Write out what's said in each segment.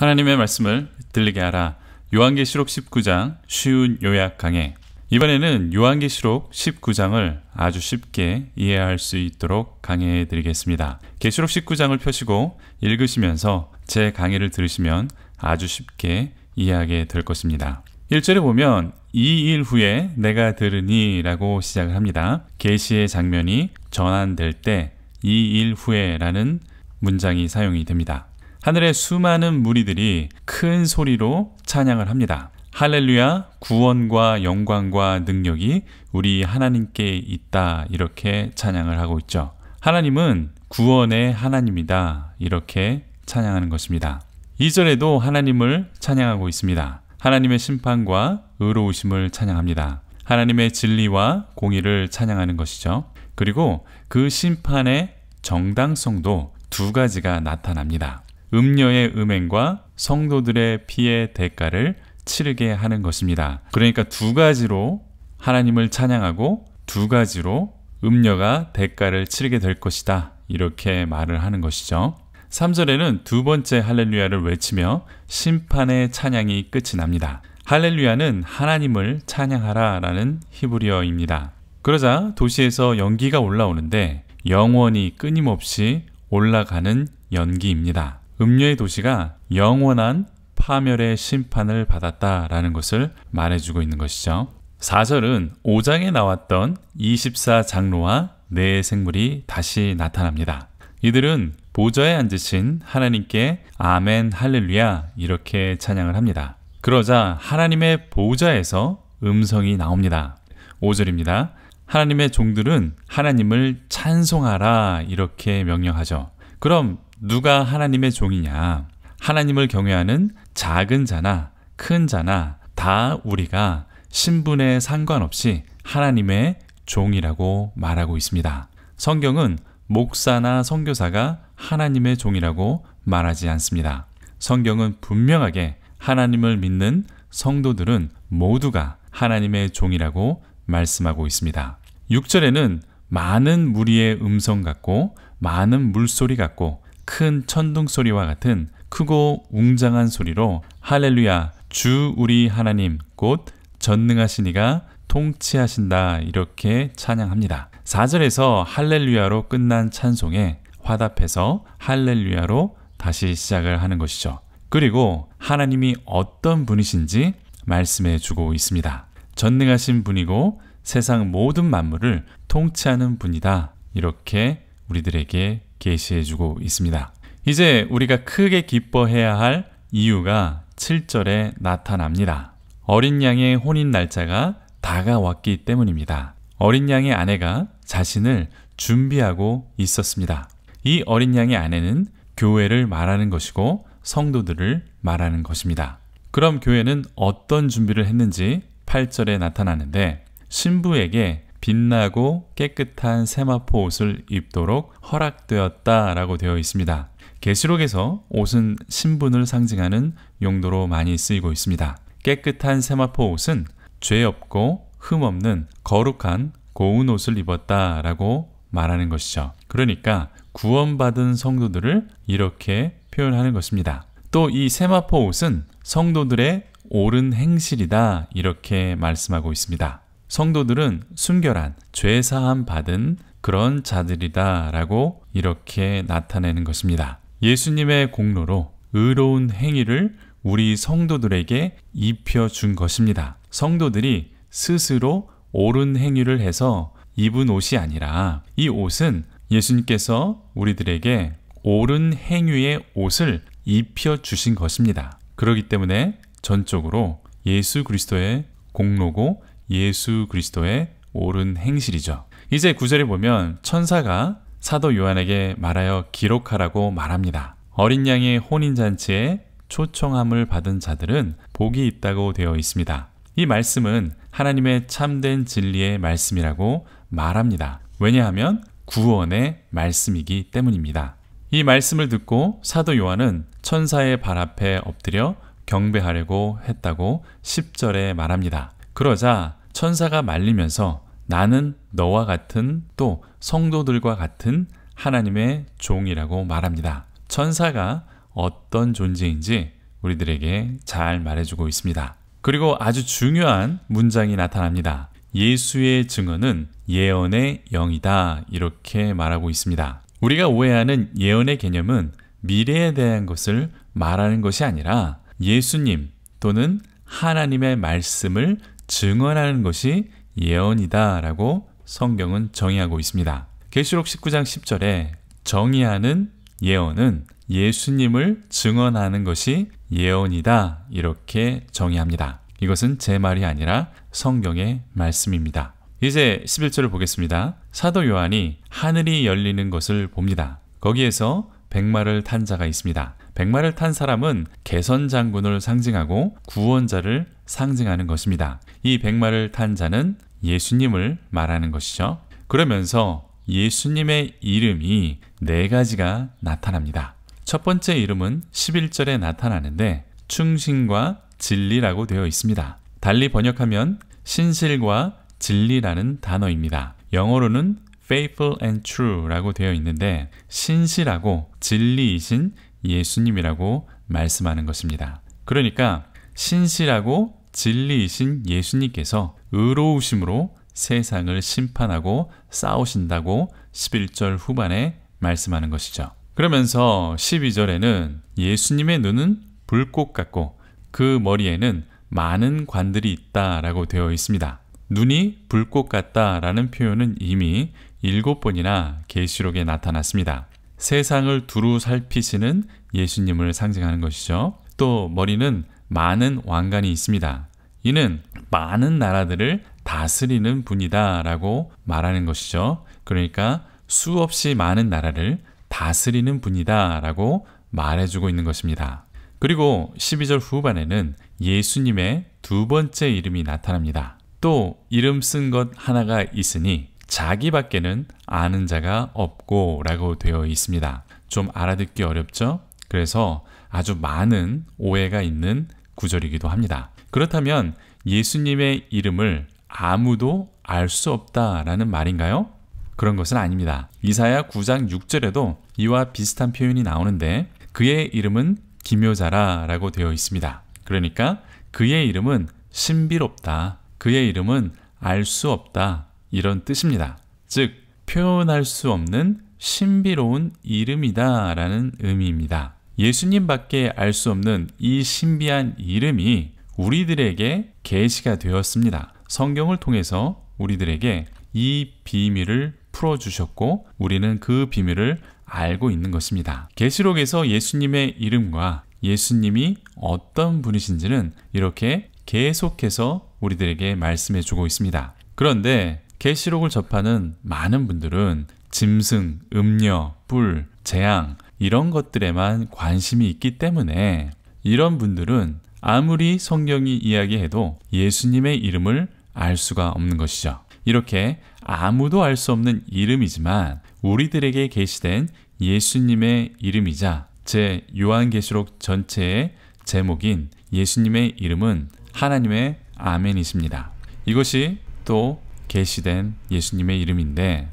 하나님의 말씀을 들리게 하라. 요한계시록 19장 쉬운 요약 강해. 이번에는 요한계시록 19장을 아주 쉽게 이해할 수 있도록 강해해 드리겠습니다. 계시록 19장을 펴시고 읽으시면서 제 강의를 들으시면 아주 쉽게 이해하게 될 것입니다. 1절에 보면 2일 후에 내가 들으니라고 시작을 합니다. 계시의 장면이 전환될 때2일 후에라는 문장이 사용이 됩니다. 하늘의 수많은 무리들이 큰 소리로 찬양을 합니다. 할렐루야, 구원과 영광과 능력이 우리 하나님께 있다. 이렇게 찬양을 하고 있죠. 하나님은 구원의 하나님이다. 이렇게 찬양하는 것입니다. 2절에도 하나님을 찬양하고 있습니다. 하나님의 심판과 의로우심을 찬양합니다. 하나님의 진리와 공의를 찬양하는 것이죠. 그리고 그 심판의 정당성도 두 가지가 나타납니다. 음녀의 음행과 성도들의 피해 대가를 치르게 하는 것입니다. 그러니까 두 가지로 하나님을 찬양하고 두 가지로 음녀가 대가를 치르게 될 것이다. 이렇게 말을 하는 것이죠. 3절에는 두 번째 할렐루야를 외치며 심판의 찬양이 끝이 납니다. 할렐루야는 하나님을 찬양하라 라는 히브리어입니다. 그러자 도시에서 연기가 올라오는데 영원히 끊임없이 올라가는 연기입니다. 음료의 도시가 영원한 파멸의 심판을 받았다라는 것을 말해주고 있는 것이죠. 4절은 5장에 나왔던 24장로와 네 생물이 다시 나타납니다. 이들은 보좌에 앉으신 하나님께 아멘 할렐루야 이렇게 찬양을 합니다. 그러자 하나님의 보좌에서 음성이 나옵니다. 5절입니다. 하나님의 종들은 하나님을 찬송하라 이렇게 명령하죠. 그럼 누가 하나님의 종이냐? 하나님을 경외하는 작은 자나 큰 자나 다 우리가 신분에 상관없이 하나님의 종이라고 말하고 있습니다. 성경은 목사나 선교사가 하나님의 종이라고 말하지 않습니다. 성경은 분명하게 하나님을 믿는 성도들은 모두가 하나님의 종이라고 말씀하고 있습니다. 6절에는 많은 무리의 음성 같고 많은 물소리 같고 큰 천둥 소리와 같은 크고 웅장한 소리로 할렐루야 주 우리 하나님 곧 전능하시니가 통치하신다 이렇게 찬양합니다. 4절에서 할렐루야로 끝난 찬송에 화답해서 할렐루야로 다시 시작을 하는 것이죠. 그리고 하나님이 어떤 분이신지 말씀해 주고 있습니다. 전능하신 분이고 세상 모든 만물을 통치하는 분이다. 이렇게 우리들에게 계시해주고 있습니다. 이제 우리가 크게 기뻐해야 할 이유가 7절에 나타납니다. 어린 양의 혼인 날짜가 다가왔기 때문입니다. 어린 양의 아내가 자신을 준비하고 있었습니다. 이 어린 양의 아내는 교회를 말하는 것이고 성도들을 말하는 것입니다. 그럼 교회는 어떤 준비를 했는지 8절에 나타나는데 신부에게 빛나고 깨끗한 세마포 옷을 입도록 허락되었다라고 되어 있습니다. 계시록에서 옷은 신분을 상징하는 용도로 많이 쓰이고 있습니다. 깨끗한 세마포 옷은 죄 없고 흠 없는 거룩한 고운 옷을 입었다라고 말하는 것이죠. 그러니까 구원받은 성도들을 이렇게 표현하는 것입니다. 또 이 세마포 옷은 성도들의 옳은 행실이다 이렇게 말씀하고 있습니다. 성도들은 순결한 죄사함 받은 그런 자들이다라고 이렇게 나타내는 것입니다. 예수님의 공로로 의로운 행위를 우리 성도들에게 입혀준 것입니다. 성도들이 스스로 옳은 행위를 해서 입은 옷이 아니라 이 옷은 예수님께서 우리들에게 옳은 행위의 옷을 입혀주신 것입니다. 그러기 때문에 전적으로 예수 그리스도의 공로고 예수 그리스도의 옳은 행실이죠. 이제 구절에 보면 천사가 사도 요한에게 말하여 기록하라고 말합니다. 어린 양의 혼인잔치에 초청함을 받은 자들은 복이 있다고 되어 있습니다. 이 말씀은 하나님의 참된 진리의 말씀이라고 말합니다. 왜냐하면 구원의 말씀이기 때문입니다. 이 말씀을 듣고 사도 요한은 천사의 발 앞에 엎드려 경배하려고 했다고 10절에 말합니다. 그러자 천사가 말리면서 나는 너와 같은 또 성도들과 같은 하나님의 종이라고 말합니다. 천사가 어떤 존재인지 우리들에게 잘 말해주고 있습니다. 그리고 아주 중요한 문장이 나타납니다. 예수의 증언은 예언의 영이다. 이렇게 말하고 있습니다. 우리가 오해하는 예언의 개념은 미래에 대한 것을 말하는 것이 아니라 예수님 또는 하나님의 말씀을 증언하는 것이 예언이다라고 성경은 정의하고 있습니다. 계시록 19장 10절에 정의하는 예언은 예수님을 증언하는 것이 예언이다 이렇게 정의합니다. 이것은 제 말이 아니라 성경의 말씀입니다. 이제 11절을 보겠습니다. 사도 요한이 하늘이 열리는 것을 봅니다. 거기에서 백마를 탄 자가 있습니다. 백마를 탄 사람은 개선 장군을 상징하고 구원자를 상징하는 것입니다. 이 백마를 탄 자는 예수님을 말하는 것이죠. 그러면서 예수님의 이름이 네 가지가 나타납니다. 첫 번째 이름은 11절에 나타나는데 충신과 진리라고 되어 있습니다. 달리 번역하면 신실과 진리라는 단어입니다. 영어로는 faithful and true라고 되어 있는데 신실하고 진리이신 예수님이라고 말씀하는 것입니다. 그러니까 신실하고 진리이신 예수님께서 의로우심으로 세상을 심판하고 싸우신다고 11절 후반에 말씀하는 것이죠. 그러면서 12절에는 예수님의 눈은 불꽃 같고 그 머리에는 많은 관들이 있다라고 되어 있습니다. 눈이 불꽃 같다라는 표현은 이미 일곱 번이나 계시록에 나타났습니다. 세상을 두루 살피시는 예수님을 상징하는 것이죠. 또 머리는 많은 왕관이 있습니다. 이는 많은 나라들을 다스리는 분이다라고 말하는 것이죠. 그러니까 수없이 많은 나라를 다스리는 분이다라고 말해주고 있는 것입니다. 그리고 12절 후반에는 예수님의 두 번째 이름이 나타납니다. 또 이름 쓴 것 하나가 있으니 자기밖에는 아는 자가 없고 라고 되어 있습니다. 좀 알아듣기 어렵죠? 그래서 아주 많은 오해가 있는 구절이기도 합니다. 그렇다면 예수님의 이름을 아무도 알 수 없다라는 말인가요? 그런 것은 아닙니다. 이사야 9장 6절에도 이와 비슷한 표현이 나오는데 그의 이름은 기묘자라라고 되어 있습니다. 그러니까 그의 이름은 신비롭다. 그의 이름은 알 수 없다. 이런 뜻입니다. 즉, 표현할 수 없는 신비로운 이름이다 라는 의미입니다. 예수님밖에 알 수 없는 이 신비한 이름이 우리들에게 계시가 되었습니다. 성경을 통해서 우리들에게 이 비밀을 풀어주셨고 우리는 그 비밀을 알고 있는 것입니다. 계시록에서 예수님의 이름과 예수님이 어떤 분이신지는 이렇게 계속해서 우리들에게 말씀해 주고 있습니다. 그런데 계시록을 접하는 많은 분들은 짐승, 음녀, 불, 재앙 이런 것들에만 관심이 있기 때문에 이런 분들은 아무리 성경이 이야기해도 예수님의 이름을 알 수가 없는 것이죠. 이렇게 아무도 알 수 없는 이름이지만 우리들에게 계시된 예수님의 이름이자 제 요한계시록 전체의 제목인 예수님의 이름은 하나님의 아멘이십니다. 이것이 또 계시된 예수님의 이름인데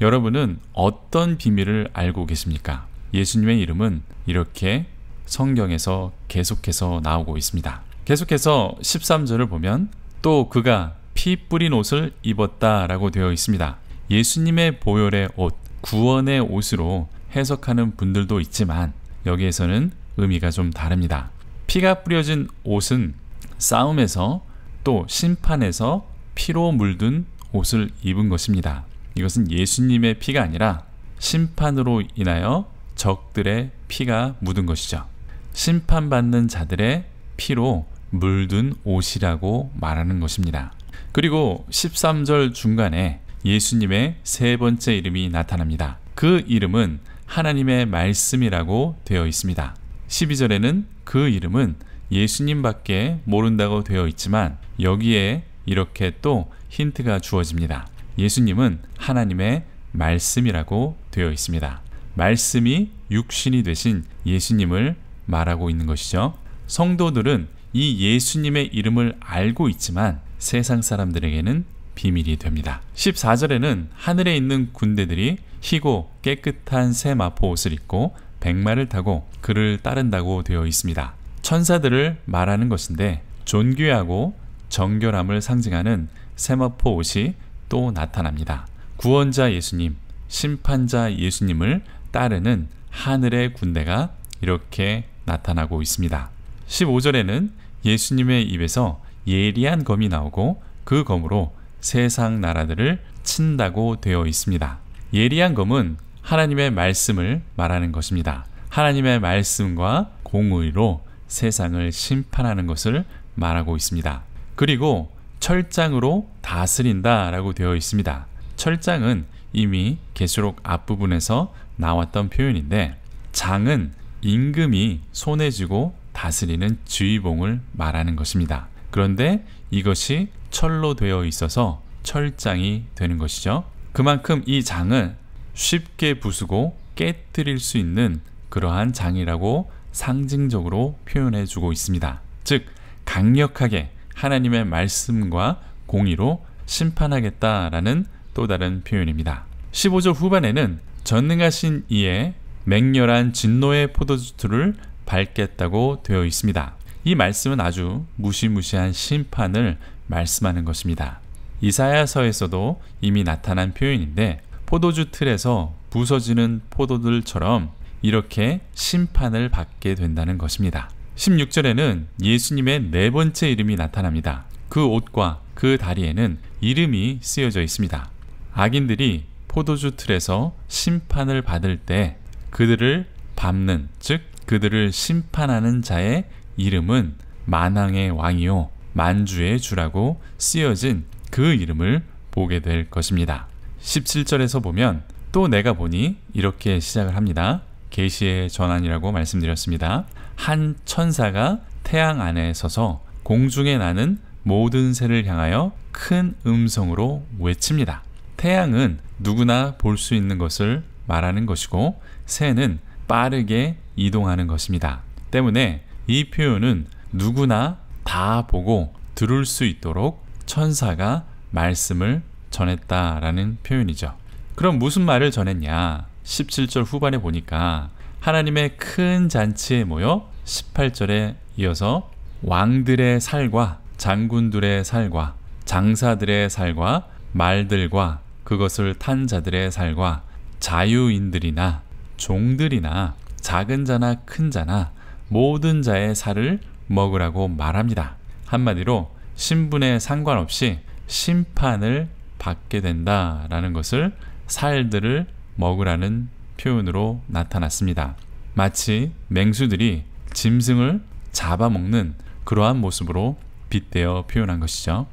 여러분은 어떤 비밀을 알고 계십니까? 예수님의 이름은 이렇게 성경에서 계속해서 나오고 있습니다. 계속해서 13절을 보면 또 그가 피 뿌린 옷을 입었다라고 되어 있습니다. 예수님의 보혈의 옷, 구원의 옷으로 해석하는 분들도 있지만 여기에서는 의미가 좀 다릅니다. 피가 뿌려진 옷은 싸움에서 또 심판에서 피로 물든 옷을 입은 것입니다. 이것은 예수님의 피가 아니라 심판으로 인하여 적들의 피가 묻은 것이죠. 심판받는 자들의 피로 물든 옷이라고 말하는 것입니다. 그리고 13절 중간에 예수님의 세 번째 이름이 나타납니다. 그 이름은 하나님의 말씀이라고 되어 있습니다. 12절에는 그 이름은 예수님밖에 모른다고 되어 있지만 여기에 이렇게 또 힌트가 주어집니다. 예수님은 하나님의 말씀이라고 되어 있습니다. 말씀이 육신이 되신 예수님을 말하고 있는 것이죠. 성도들은 이 예수님의 이름을 알고 있지만 세상 사람들에게는 비밀이 됩니다. 14절에는 하늘에 있는 군대들이 희고 깨끗한 새 마포 옷을 입고 백마를 타고 그를 따른다고 되어 있습니다. 천사들을 말하는 것인데 존귀하고 정결함을 상징하는 세마포 옷이 또 나타납니다. 구원자 예수님, 심판자 예수님을 따르는 하늘의 군대가 이렇게 나타나고 있습니다. 15절에는 예수님의 입에서 예리한 검이 나오고 그 검으로 세상 나라들을 친다고 되어 있습니다. 예리한 검은 하나님의 말씀을 말하는 것입니다. 하나님의 말씀과 공의로 세상을 심판하는 것을 말하고 있습니다. 그리고 철장으로 다스린다라고 되어 있습니다. 철장은 이미 계수록 앞부분에서 나왔던 표현인데 장은 임금이 손에 쥐고 다스리는 주의봉을 말하는 것입니다. 그런데 이것이 철로 되어 있어서 철장이 되는 것이죠. 그만큼 이 장은 쉽게 부수고 깨뜨릴 수 있는 그러한 장이라고 상징적으로 표현해 주고 있습니다. 즉, 강력하게 하나님의 말씀과 공의로 심판하겠다라는 또 다른 표현입니다. 15절 후반에는 전능하신 이에 맹렬한 진노의 포도주를 밝겠다고 되어 있습니다. 이 말씀은 아주 무시무시한 심판을 말씀하는 것입니다. 이사야서에서도 이미 나타난 표현인데 포도주 틀에서 부서지는 포도들처럼 이렇게 심판을 받게 된다는 것입니다. 16절에는 예수님의 네 번째 이름이 나타납니다. 그 옷과 그 다리에는 이름이 쓰여져 있습니다. 악인들이 포도주 틀에서 심판을 받을 때 그들을 밟는 즉 그들을 심판하는 자의 이름은 만왕의 왕이요 만주의 주라고 쓰여진 그 이름을 보게 될 것입니다. 17절에서 보면 또 내가 보니 이렇게 시작을 합니다. 계시의 전환이라고 말씀드렸습니다. 한 천사가 태양 안에 서서 공중에 나는 모든 새를 향하여 큰 음성으로 외칩니다. 태양은 누구나 볼 수 있는 것을 말하는 것이고 새는 빠르게 이동하는 것입니다. 때문에 이 표현은 누구나 다 보고 들을 수 있도록 천사가 말씀을 전했다라는 표현이죠. 그럼 무슨 말을 전했냐? 17절 후반에 보니까 하나님의 큰 잔치에 모여 18절에 이어서 왕들의 살과 장군들의 살과 장사들의 살과 말들과 그것을 탄 자들의 살과 자유인들이나 종들이나 작은 자나 큰 자나 모든 자의 살을 먹으라고 말합니다. 한마디로 신분에 상관없이 심판을 받게 된다라는 것을 살들을 먹으라는 표현으로 나타났습니다. 마치 맹수들이 짐승을 잡아먹는 그러한 모습으로 빗대어 표현한 것이죠.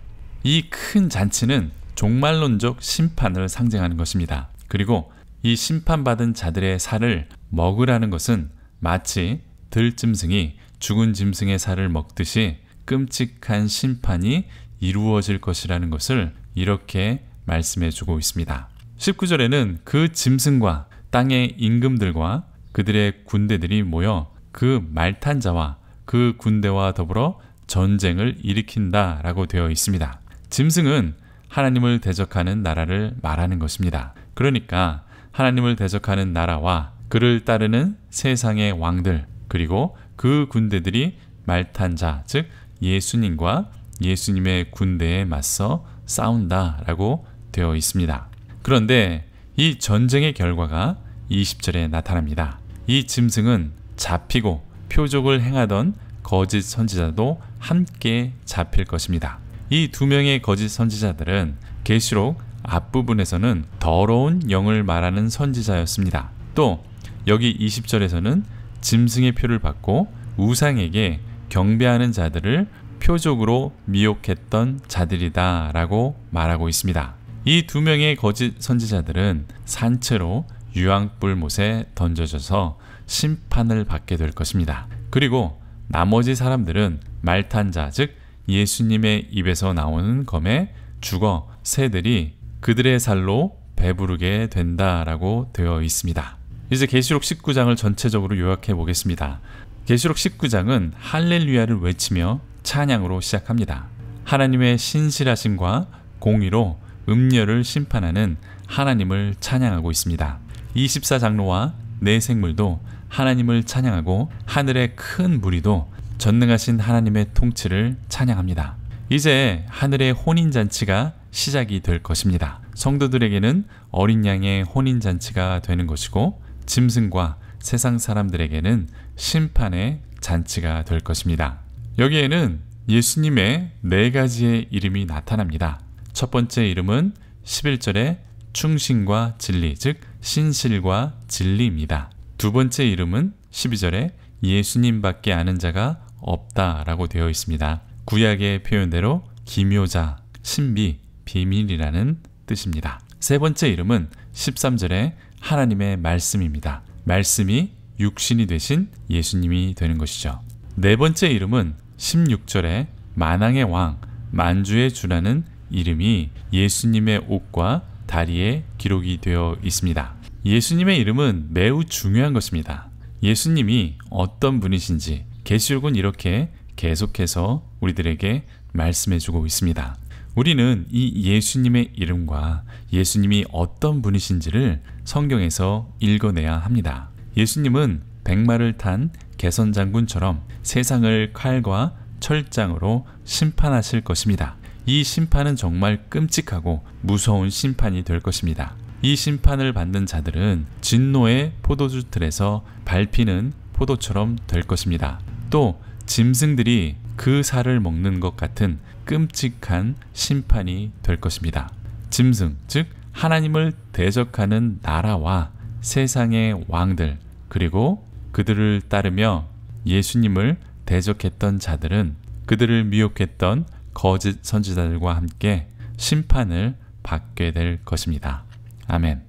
이 큰 잔치는 종말론적 심판을 상징하는 것입니다. 그리고 이 심판받은 자들의 살을 먹으라는 것은 마치 들짐승이 죽은 짐승의 살을 먹듯이 끔찍한 심판이 이루어질 것이라는 것을 이렇게 말씀해 주고 있습니다. 19절에는 그 짐승과 땅의 임금들과 그들의 군대들이 모여 그 말탄 자와 그 군대와 더불어 전쟁을 일으킨다 라고 되어 있습니다. 짐승은 하나님을 대적하는 나라를 말하는 것입니다. 그러니까 하나님을 대적하는 나라와 그를 따르는 세상의 왕들 그리고 그 군대들이 말탄 자, 즉 예수님과 예수님의 군대에 맞서 싸운다라고 되어 있습니다. 그런데 이 전쟁의 결과가 20절에 나타납니다. 이 짐승은 잡히고 표적을 행하던 거짓 선지자도 함께 잡힐 것입니다. 이 두 명의 거짓 선지자들은 계시록 앞부분에서는 더러운 영을 말하는 선지자였습니다. 또 여기 20절에서는 짐승의 표를 받고 우상에게 경배하는 자들을 표적으로 미혹했던 자들이다 라고 말하고 있습니다. 이두 명의 거짓 선지자들은 산채로 유황불못에 던져져서 심판을 받게 될 것입니다. 그리고 나머지 사람들은 말탄자 즉 예수님의 입에서 나오는 검에 죽어 새들이 그들의 살로 배부르게 된다라고 되어 있습니다. 이제 계시록 19장을 전체적으로 요약해 보겠습니다. 계시록 19장은 할렐루야를 외치며 찬양으로 시작합니다. 하나님의 신실하심과 공의로 음녀를 심판하는 하나님을 찬양하고 있습니다. 24장로와 내 생물도 하나님을 찬양하고 하늘의 큰 무리도 전능하신 하나님의 통치를 찬양합니다. 이제 하늘의 혼인잔치가 시작이 될 것입니다. 성도들에게는 어린 양의 혼인잔치가 되는 것이고 짐승과 세상 사람들에게는 심판의 잔치가 될 것입니다. 여기에는 예수님의 네 가지의 이름이 나타납니다. 첫 번째 이름은 11절의 충신과 진리, 즉 신실과 진리입니다. 두 번째 이름은 12절에 예수님밖에 아는 자가 없다라고 되어 있습니다. 구약의 표현대로 기묘자, 신비, 비밀이라는 뜻입니다. 세 번째 이름은 13절에 하나님의 말씀입니다. 말씀이 육신이 되신 예수님이 되는 것이죠. 네 번째 이름은 16절에 만왕의 왕, 만주의 주라는 이름이 예수님의 옷과 다리에 기록이 되어 있습니다. 예수님의 이름은 매우 중요한 것입니다. 예수님이 어떤 분이신지 계시록은 이렇게 계속해서 우리들에게 말씀해주고 있습니다. 우리는 이 예수님의 이름과 예수님이 어떤 분이신지를 성경에서 읽어내야 합니다. 예수님은 백마를 탄 개선 장군처럼 세상을 칼과 철장으로 심판하실 것입니다. 이 심판은 정말 끔찍하고 무서운 심판이 될 것입니다. 이 심판을 받는 자들은 진노의 포도주 틀에서 밟히는 포도처럼 될 것입니다. 또 짐승들이 그 살을 먹는 것 같은 끔찍한 심판이 될 것입니다. 짐승, 즉 하나님을 대적하는 나라와 세상의 왕들, 그리고 그들을 따르며 예수님을 대적했던 자들은 그들을 미혹했던 거짓 선지자들과 함께 심판을 받게 될 것입니다. 아멘.